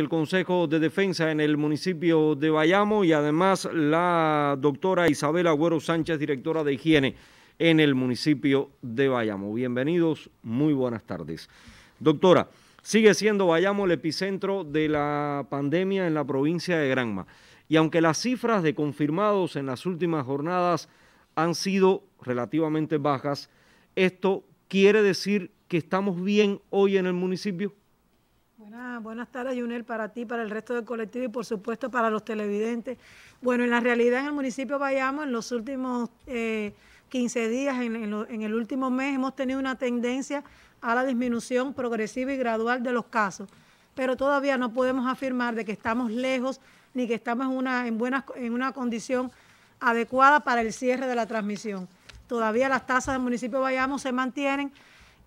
el Consejo de Defensa en el municipio de Bayamo y además la doctora Isabel Agüero Sánchez, directora de higiene en el municipio de Bayamo. Bienvenidos, muy buenas tardes. Doctora, sigue siendo Bayamo el epicentro de la pandemia en la provincia de Granma y aunque las cifras de confirmados en las últimas jornadas han sido relativamente bajas, esto quiere decir que estamos bien hoy en el municipio. Buenas, tardes, Junel, para ti, para el resto del colectivo y por supuesto para los televidentes. Bueno, en la realidad en el municipio de Bayamo, en los últimos 15 eh, días, en, el último mes, hemos tenido una tendencia a la disminución progresiva y gradual de los casos. Pero todavía no podemos afirmar de que estamos lejos ni que estamos en una, en, en una condición adecuada para el cierre de la transmisión. Todavía las tasas del municipio de Bayamo se mantienen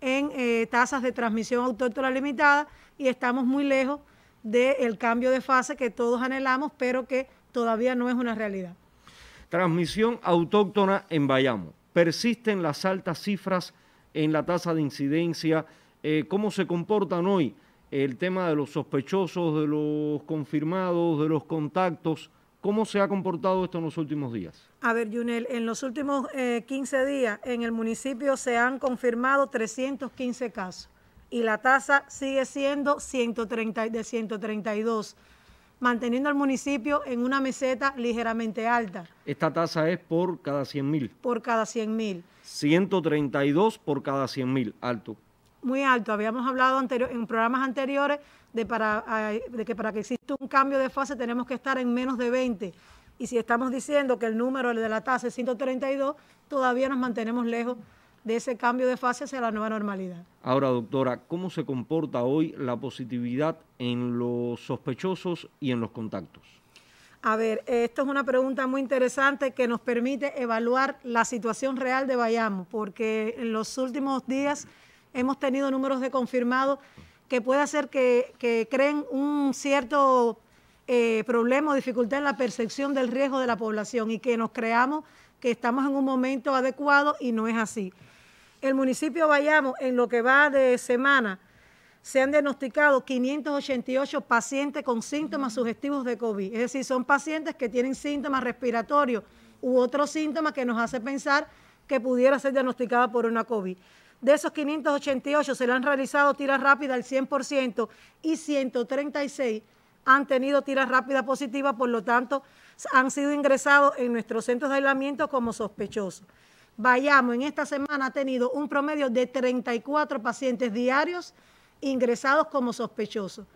en eh, tasas de transmisión autóctona limitada y estamos muy lejos del cambio de fase que todos anhelamos, pero que todavía no es una realidad. Transmisión autóctona en Bayamo. Persisten las altas cifras en la tasa de incidencia. Eh, ¿Cómo se comportan hoy el tema de los sospechosos, de los confirmados, de los contactos? ¿Cómo se ha comportado esto en los últimos días? A ver, Junel, en los últimos 15 eh, días en el municipio se han confirmado 315 casos y la tasa sigue siendo 130, de 132, manteniendo al municipio en una meseta ligeramente alta. Esta tasa es por cada 100 mil. Por cada 100 mil. 132 por cada 100 mil, alto. Muy alto. Habíamos hablado anterior, en programas anteriores de, de que para que exista un cambio de fase tenemos que estar en menos de 20. Y si estamos diciendo que el número de la tasa es 132, todavía nos mantenemos lejos de ese cambio de fase hacia la nueva normalidad. Ahora, doctora, ¿cómo se comporta hoy la positividad en los sospechosos y en los contactos? A ver, esto es una pregunta muy interesante que nos permite evaluar la situación real de Bayamo, porque en los últimos días hemos tenido números de confirmados que puede hacer que, creen un cierto eh, problema o dificultad en la percepción del riesgo de la población y que nos creamos que estamos en un momento adecuado y no es así el municipio de Bayamo, en lo que va de semana, se han diagnosticado 588 pacientes con síntomas sugestivos de COVID. Es decir, son pacientes que tienen síntomas respiratorios u otros síntomas que nos hace pensar que pudiera ser diagnosticada por una COVID. De esos 588 se le han realizado tiras rápidas al 100% y 136 han tenido tiras rápidas positivas, por lo tanto han sido ingresados en nuestros centros de aislamiento como sospechosos vayamos, en esta semana ha tenido un promedio de 34 pacientes diarios ingresados como sospechosos.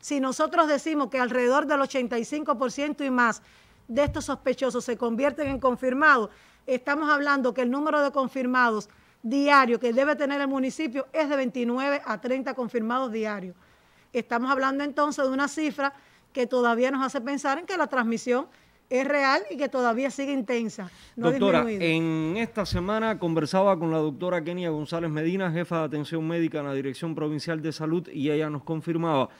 Si nosotros decimos que alrededor del 85% y más de estos sospechosos se convierten en confirmados, estamos hablando que el número de confirmados diario que debe tener el municipio es de 29 a 30 confirmados diarios. Estamos hablando entonces de una cifra que todavía nos hace pensar en que la transmisión es real y que todavía sigue intensa. doctora, en esta semana conversaba con la doctora Kenia González Medina, jefa de atención médica en la Dirección Provincial de Salud, y ella nos confirmaba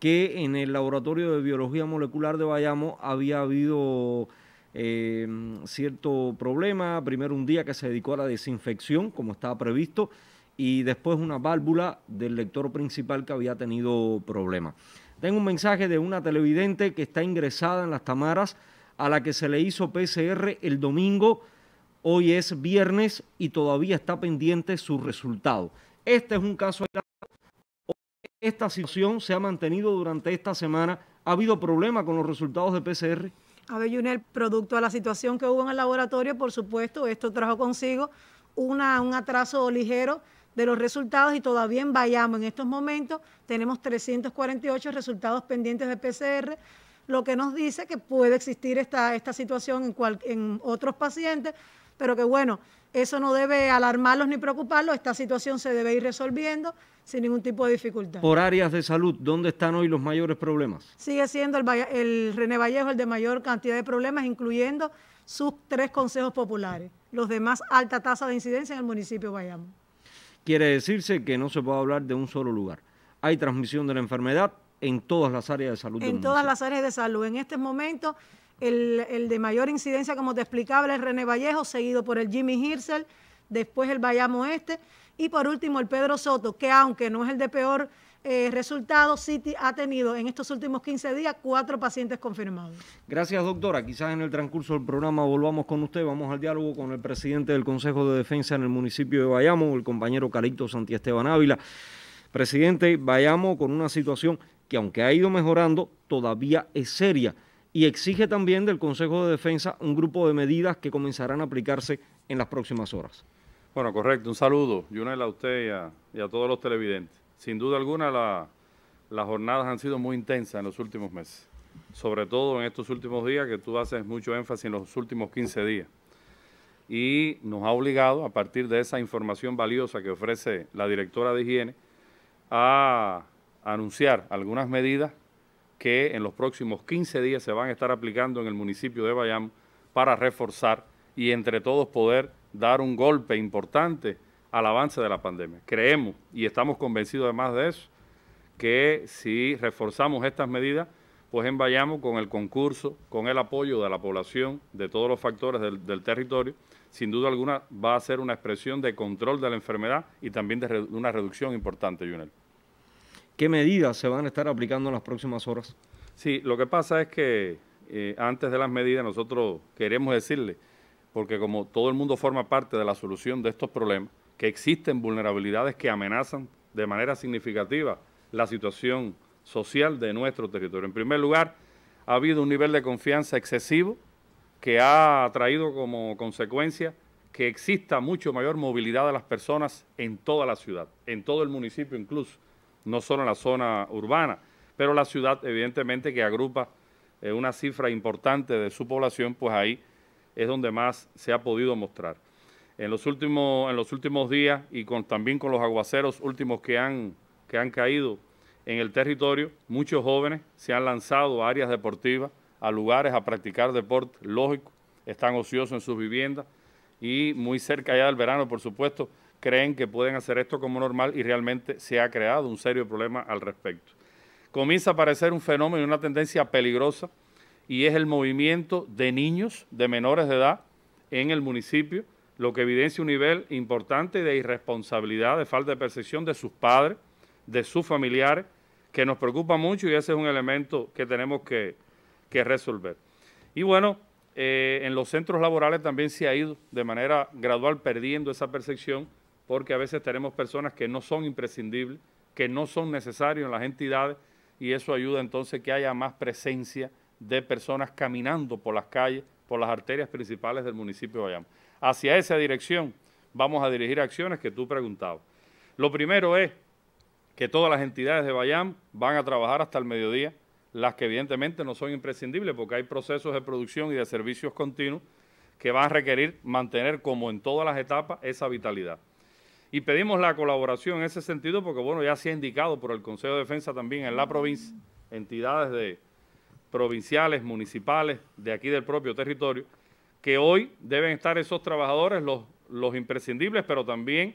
que en el laboratorio de biología molecular de Bayamo había habido eh, cierto problema, primero un día que se dedicó a la desinfección, como estaba previsto, y después una válvula del lector principal que había tenido problema. Tengo un mensaje de una televidente que está ingresada en las Tamaras, a la que se le hizo PCR el domingo. Hoy es viernes y todavía está pendiente su resultado. Este es un caso esta situación se ha mantenido durante esta semana. ¿Ha habido problema con los resultados de PCR? A ver, Junel, producto de la situación que hubo en el laboratorio, por supuesto, esto trajo consigo una, un atraso ligero de los resultados y todavía en en estos momentos tenemos 348 resultados pendientes de PCR, lo que nos dice que puede existir esta, esta situación en, otros pacientes, pero que bueno, eso no debe alarmarlos ni preocuparlos, esta situación se debe ir resolviendo sin ningún tipo de dificultad. Por áreas de salud, ¿dónde están hoy los mayores problemas? Sigue siendo el, el René Vallejo el de mayor cantidad de problemas, incluyendo sus tres consejos populares, los de más alta tasa de incidencia en el municipio de Bayamo. Quiere decirse que no se puede hablar de un solo lugar. Hay transmisión de la enfermedad en todas las áreas de salud. En todas las áreas de salud. En este momento, el, de mayor incidencia, como te explicaba, es René Vallejo, seguido por el Jimmy Hirsel, después el Bayamo Este y por último el Pedro Soto, que aunque no es el de peor eh, resultado, sí ha tenido en estos últimos 15 días cuatro pacientes confirmados. Gracias, doctora. Quizás en el transcurso del programa volvamos con usted. Vamos al diálogo con el presidente del Consejo de Defensa en el municipio de Bayamo, el compañero Calixto Santiesteban Ávila. Presidente, Bayamo con una situación que aunque ha ido mejorando, todavía es seria y exige también del Consejo de Defensa un grupo de medidas que comenzarán a aplicarse en las próximas horas. Bueno, correcto. Un saludo, Junel, a usted y a, todos los televidentes. Sin duda alguna, las jornadas han sido muy intensas en los últimos meses, sobre todo en estos últimos días, que tú haces mucho énfasis en los últimos 15 días. Y nos ha obligado, a partir de esa información valiosa que ofrece la directora de higiene, a anunciar algunas medidas que en los próximos 15 días se van a estar aplicando en el municipio de Bayamo para reforzar y entre todos poder dar un golpe importante al avance de la pandemia. Creemos y estamos convencidos además de eso, que si reforzamos estas medidas, pues en Bayamo, con el concurso, con el apoyo de la población, de todos los factores del, territorio, sin duda alguna va a ser una expresión de control de la enfermedad y también de una reducción importante, Junel. ¿Qué medidas se van a estar aplicando en las próximas horas? Sí, lo que pasa es que eh, antes de las medidas nosotros queremos decirle, porque como todo el mundo forma parte de la solución de estos problemas, que existen vulnerabilidades que amenazan de manera significativa la situación social de nuestro territorio. En primer lugar, ha habido un nivel de confianza excesivo que ha traído como consecuencia que exista mucho mayor movilidad de las personas en toda la ciudad, en todo el municipio incluso no solo en la zona urbana, pero la ciudad evidentemente que agrupa eh, una cifra importante de su población, pues ahí es donde más se ha podido mostrar. En los últimos, días y también con los aguaceros últimos que han, que han caído en el territorio, muchos jóvenes se han lanzado a áreas deportivas, a lugares a practicar deporte, lógico, están ociosos en sus viviendas y muy cerca ya del verano, por supuesto, creen que pueden hacer esto como normal y realmente se ha creado un serio problema al respecto. Comienza a aparecer un fenómeno y una tendencia peligrosa y es el movimiento de niños de menores de edad en el municipio, lo que evidencia un nivel importante de irresponsabilidad, de falta de percepción de sus padres, de sus familiares, que nos preocupa mucho y ese es un elemento que tenemos que, resolver. Y bueno, eh, en los centros laborales también se ha ido de manera gradual perdiendo esa percepción porque a veces tenemos personas que no son imprescindibles, que no son necesarios en las entidades, y eso ayuda entonces que haya más presencia de personas caminando por las calles, por las arterias principales del municipio de Bayam. Hacia esa dirección vamos a dirigir acciones que tú preguntabas. Lo primero es que todas las entidades de Bayam van a trabajar hasta el mediodía, las que evidentemente no son imprescindibles porque hay procesos de producción y de servicios continuos que van a requerir mantener como en todas las etapas esa vitalidad y pedimos la colaboración en ese sentido porque, bueno, ya se ha indicado por el Consejo de Defensa también en la provincia, entidades provinciales, municipales, de aquí del propio territorio, que hoy deben estar esos trabajadores, los, los imprescindibles, pero también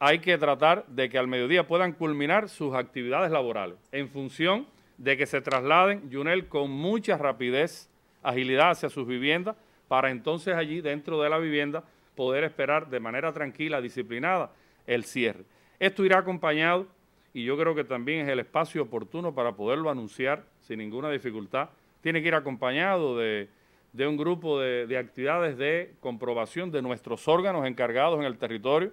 hay que tratar de que al mediodía puedan culminar sus actividades laborales en función de que se trasladen, Junel, con mucha rapidez, agilidad hacia sus viviendas, para entonces allí, dentro de la vivienda, poder esperar de manera tranquila, disciplinada, el cierre. Esto irá acompañado y yo creo que también es el espacio oportuno para poderlo anunciar sin ninguna dificultad. Tiene que ir acompañado de, un grupo de, de, actividades de comprobación de nuestros órganos encargados en el territorio,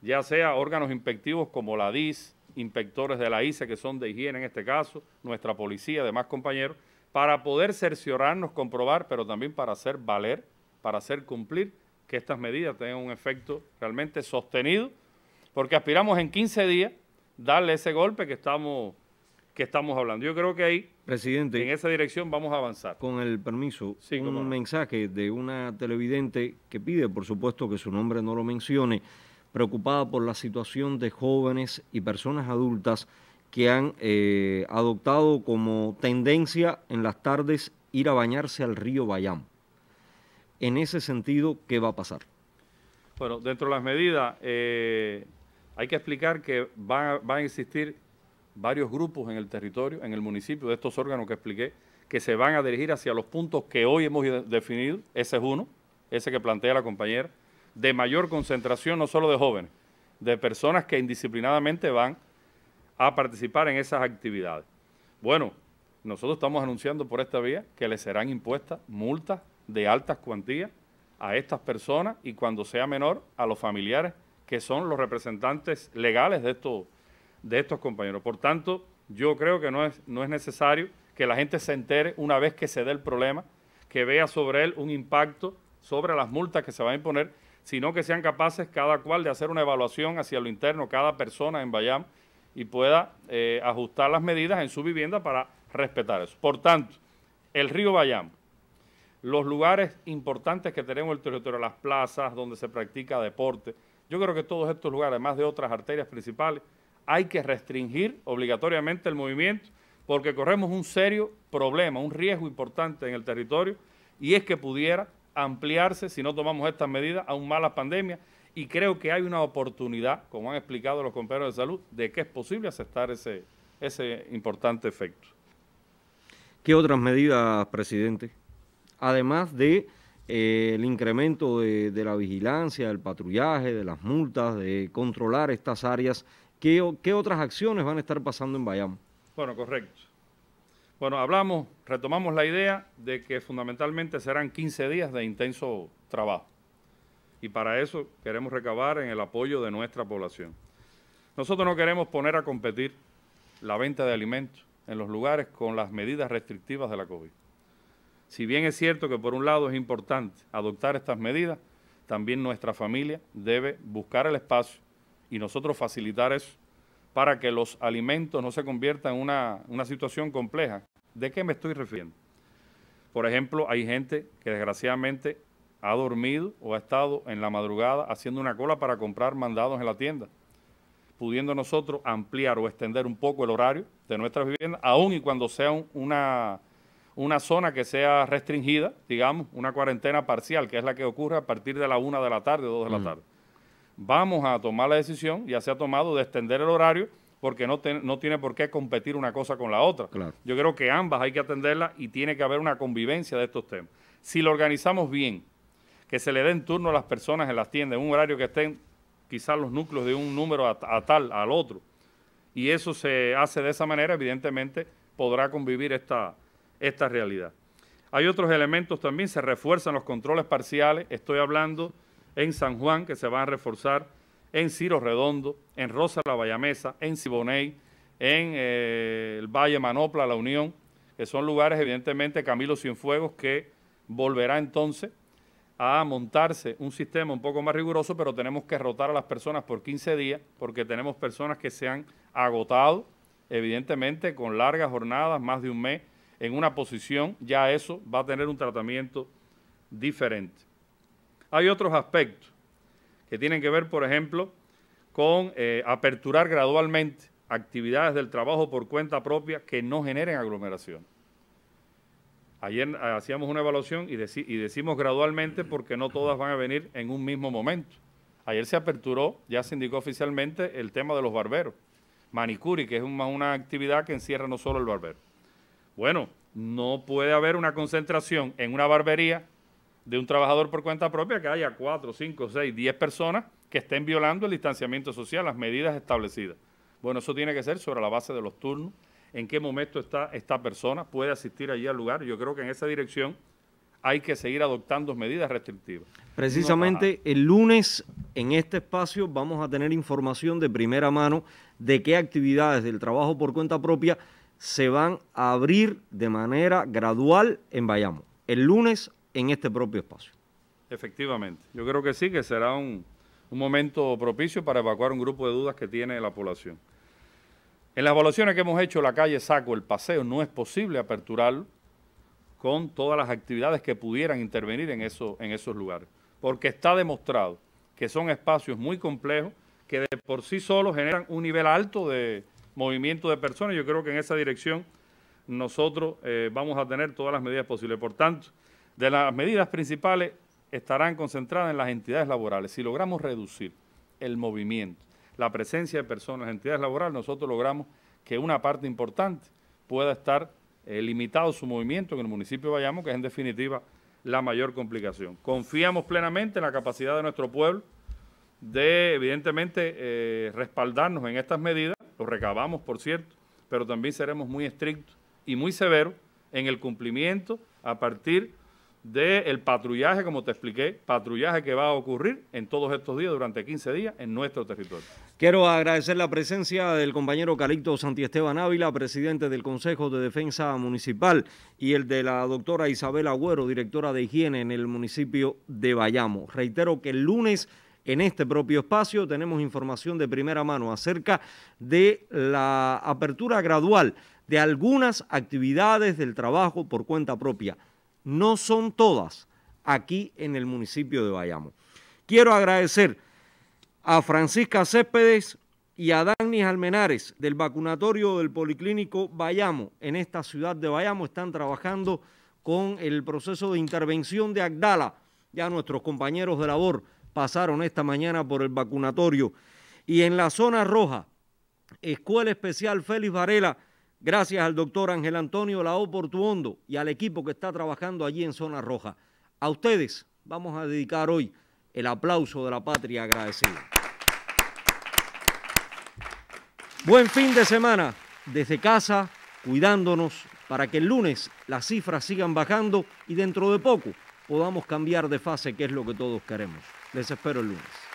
ya sea órganos inspectivos como la DIS, inspectores de la ICE que son de higiene en este caso, nuestra policía, demás compañeros, para poder cerciorarnos, comprobar, pero también para hacer valer, para hacer cumplir que estas medidas tengan un efecto realmente sostenido porque aspiramos en 15 días darle ese golpe que estamos, que estamos hablando. Yo creo que ahí, Presidente, en esa dirección vamos a avanzar. Con el permiso, un mensaje de una televidente que pide, por supuesto, que su nombre no lo mencione, preocupada por la situación de jóvenes y personas adultas que han eh, adoptado como tendencia en las tardes ir a bañarse al río Bayam. En ese sentido, ¿qué va a pasar? Bueno, dentro de las medidas, eh, hay que explicar que van a, existir varios grupos en el territorio, en el municipio, de estos órganos que expliqué, que se van a dirigir hacia los puntos que hoy hemos definido, ese es uno, ese que plantea la compañera, de mayor concentración no solo de jóvenes, de personas que indisciplinadamente van a participar en esas actividades. Bueno, nosotros estamos anunciando por esta vía que le serán impuestas multas de altas cuantías a estas personas y cuando sea menor a los familiares que son los representantes legales de estos, compañeros. Por tanto, yo creo que no es, necesario que la gente se entere una vez que se dé el problema, que vea sobre él un impacto sobre las multas que se van a imponer, sino que sean capaces cada cual de hacer una evaluación hacia lo interno, cada persona en Bayam, y pueda eh, ajustar las medidas en su vivienda para respetar eso. Por tanto, el río Bayam, los lugares importantes que tenemos en el territorio, las plazas donde se practica deporte, yo creo que todos estos lugares, además de otras arterias principales, hay que restringir obligatoriamente el movimiento porque corremos un serio problema, un riesgo importante en el territorio y es que pudiera ampliarse, si no tomamos estas medidas, aún más la pandemia y creo que hay una oportunidad, como han explicado los compañeros de salud, de que es posible aceptar ese, ese importante efecto. ¿Qué otras medidas, presidente? Además de eh, el incremento de, la vigilancia, del patrullaje, de las multas, de controlar estas áreas. ¿Qué, otras acciones van a estar pasando en Bayamo? Bueno, correcto. Bueno, hablamos, retomamos la idea de que fundamentalmente serán 15 días de intenso trabajo. Y para eso queremos recabar en el apoyo de nuestra población. Nosotros no queremos poner a competir la venta de alimentos en los lugares con las medidas restrictivas de la COVID. Si bien es cierto que por un lado es importante adoptar estas medidas, también nuestra familia debe buscar el espacio y nosotros facilitar eso para que los alimentos no se conviertan en una, situación compleja. ¿De qué me estoy refiriendo? Por ejemplo, hay gente que desgraciadamente ha dormido o ha estado en la madrugada haciendo una cola para comprar mandados en la tienda, pudiendo nosotros ampliar o extender un poco el horario de nuestras viviendas, aun y cuando sea una una zona que sea restringida, digamos, una cuarentena parcial, que es la que ocurre a partir de la una de la tarde, o dos de la tarde. Vamos a tomar la decisión, ya se ha tomado, de extender el horario porque no, tiene por qué competir una cosa con la otra. Yo creo que ambas hay que atenderlas y tiene que haber una convivencia de estos temas. Si lo organizamos bien, que se le den turno a las personas en las tiendas, en un horario que estén quizás los núcleos de un número a tal, al otro, y eso se hace de esa manera, evidentemente podrá convivir esta, esta realidad. Hay otros elementos también, se refuerzan los controles parciales, estoy hablando en San Juan, que se van a reforzar, en Ciro Redondo, en Rosa la Vallamesa, en Siboney, en eh, el Valle Manopla, La Unión, que son lugares, evidentemente, Camilo Cienfuegos, que volverá entonces a montarse un sistema un poco más riguroso, pero tenemos que rotar a las personas por 15 días, porque tenemos personas que se han agotado, evidentemente, con largas jornadas, más de un mes, en una posición, ya eso va a tener un tratamiento diferente. Hay otros aspectos que tienen que ver, por ejemplo, con eh, aperturar gradualmente actividades del trabajo por cuenta propia que no generen aglomeración. Ayer eh, hacíamos una evaluación y, decimos gradualmente porque no todas van a venir en un mismo momento. Ayer se aperturó, ya se indicó oficialmente, el tema de los barberos. Manicuri, que es una actividad que encierra no solo el barbero. Bueno, no puede haber una concentración en una barbería de un trabajador por cuenta propia que haya cuatro, cinco, seis, diez personas que estén violando el distanciamiento social, las medidas establecidas. Bueno, eso tiene que ser sobre la base de los turnos, en qué momento está esta persona, puede asistir allí al lugar. Yo creo que en esa dirección hay que seguir adoptando medidas restrictivas. Precisamente el lunes en este espacio vamos a tener información de primera mano de qué actividades del trabajo por cuenta propia se van a abrir de manera gradual en Bayamo, el lunes en este propio espacio. Efectivamente, yo creo que sí, que será un, momento propicio para evacuar un grupo de dudas que tiene la población. En las evaluaciones que hemos hecho, la calle Saco, el paseo, no es posible aperturarlo con todas las actividades que pudieran intervenir en, en esos lugares, porque está demostrado que son espacios muy complejos que de por sí solo generan un nivel alto de, movimiento de personas. Yo creo que en esa dirección nosotros eh, vamos a tener todas las medidas posibles. Por tanto, de las medidas principales estarán concentradas en las entidades laborales. Si logramos reducir el movimiento, la presencia de personas en entidades laborales, nosotros logramos que una parte importante pueda estar eh, limitado su movimiento en el municipio de que es en definitiva la mayor complicación. Confiamos plenamente en la capacidad de nuestro pueblo de, evidentemente, eh, respaldarnos en estas medidas recabamos, por cierto, pero también seremos muy estrictos y muy severos en el cumplimiento a partir del patrullaje, como te expliqué, patrullaje que va a ocurrir en todos estos días, durante 15 días, en nuestro territorio. Quiero agradecer la presencia del compañero Calixto Santiesteban Ávila, presidente del Consejo de Defensa Municipal, y el de la doctora Isabel Agüero, directora de higiene en el municipio de Bayamo. Reitero que el lunes en este propio espacio tenemos información de primera mano acerca de la apertura gradual de algunas actividades del trabajo por cuenta propia. No son todas aquí en el municipio de Bayamo. Quiero agradecer a Francisca Céspedes y a Dagnis Almenares del vacunatorio del Policlínico Bayamo. En esta ciudad de Bayamo están trabajando con el proceso de intervención de Agdala. Ya nuestros compañeros de labor pasaron esta mañana por el vacunatorio. Y en la zona roja, Escuela Especial Félix Varela, gracias al doctor Ángel Antonio Lao Portuondo y al equipo que está trabajando allí en zona roja. A ustedes vamos a dedicar hoy el aplauso de la patria agradecida. Buen fin de semana desde casa, cuidándonos para que el lunes las cifras sigan bajando y dentro de poco podamos cambiar de fase, que es lo que todos queremos. Les espero el lunes.